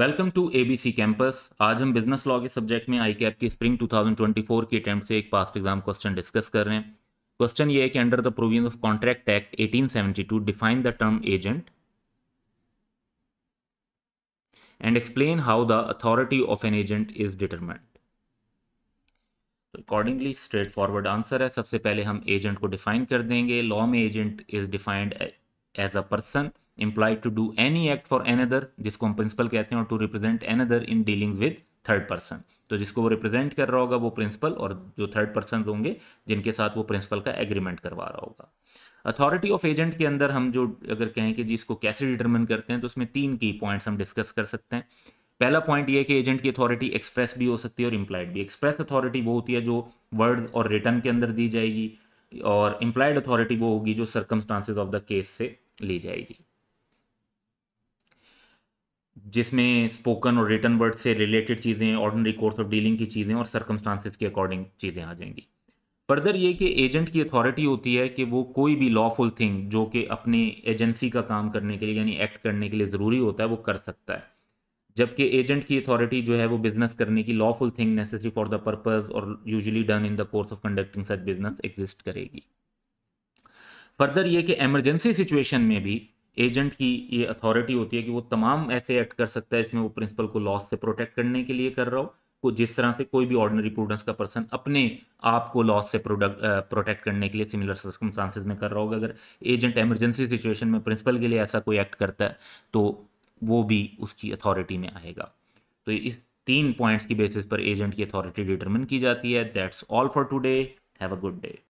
welcome to ABC campus आज हम business law के सब्जेक्ट में आई कैप की स्प्रिंग 2024 के अटैम्प्ट से एक पास्ट एग्जाम क्वेश्चन डिस्कस कर रहे हैं क्वेश्चन ये है कि under the provision of contract act 1872 define the term agent and explain how the authority of an agent is determined accordingly straightforward answer है सबसे पहले हम एजेंट को डिफाइन कर देंगे लॉ में agent is defined as a person implied to do any act for another जिसको हम प्रिंसिपल कहते हैं और to represent another in dealing with third person तो जिसको वो रिप्रेजेंट कर रहा होगा वो प्रिंसिपल और जो थर्ड पर्सन होंगे जिनके साथ वो प्रिंसिपल का एग्रीमेंट करवा रहा होगा अथॉरिटी ऑफ एजेंट के अंदर हम जो अगर कहें कि जिसको कैसे डिटर्मिन करते हैं तो उसमें तीन की पॉइंट्स हम डिस्कस कर सकते हैं पहला पॉइंट ये कि एजेंट की अथॉरिटी एक्सप्रेस भी हो सकती है और इम्प्लाइड भी एक्सप्रेस अथॉरिटी वो होती है जो वर्ड और रिटर्न के अंदर दी जाएगी और इम्प्लाइड अथॉरिटी वो होगी जो सर्कमस्टांसिस ऑफ द केस से ली जाएगी जिसमें स्पोकन और रिटर्न वर्ड से रिलेटेड चीज़ें ऑर्डनरी कोर्स ऑफ डीलिंग की चीज़ें और सर्कमस्टांसिस के अकॉर्डिंग चीज़ें आ जाएंगी फर्दर ये कि एजेंट की अथॉरिटी होती है कि वो कोई भी लॉफुल थिंग जो कि अपनी एजेंसी का काम करने के लिए यानी एक्ट करने के लिए ज़रूरी होता है वो कर सकता है जबकि एजेंट की अथॉरिटी जो है वो बिजनेस करने की lawful thing necessary for the purpose और usually done in the course of conducting such business exist करेगी फर्दर ये कि एमरजेंसी सिचुएशन में भी एजेंट की ये अथॉरिटी होती है कि वो तमाम ऐसे एक्ट कर सकता है इसमें वो प्रिंसिपल को लॉस से प्रोटेक्ट करने के लिए कर रहा हो को जिस तरह से कोई भी ऑर्डनरी प्रूडेंस का पर्सन अपने आप को लॉस से प्रोडक्ट प्रोटेक्ट करने के लिए सिमिलर सर्कमस्टांसिस में कर रहा होगा अगर एजेंट एमरजेंसी सिचुएशन में प्रिंसिपल के लिए ऐसा कोई एक्ट करता है तो वो भी उसकी अथॉरिटी में आएगा तो इस तीन पॉइंट्स की बेसिस पर एजेंट की अथॉरिटी डिटरमिन की जाती है that's all for today have a good day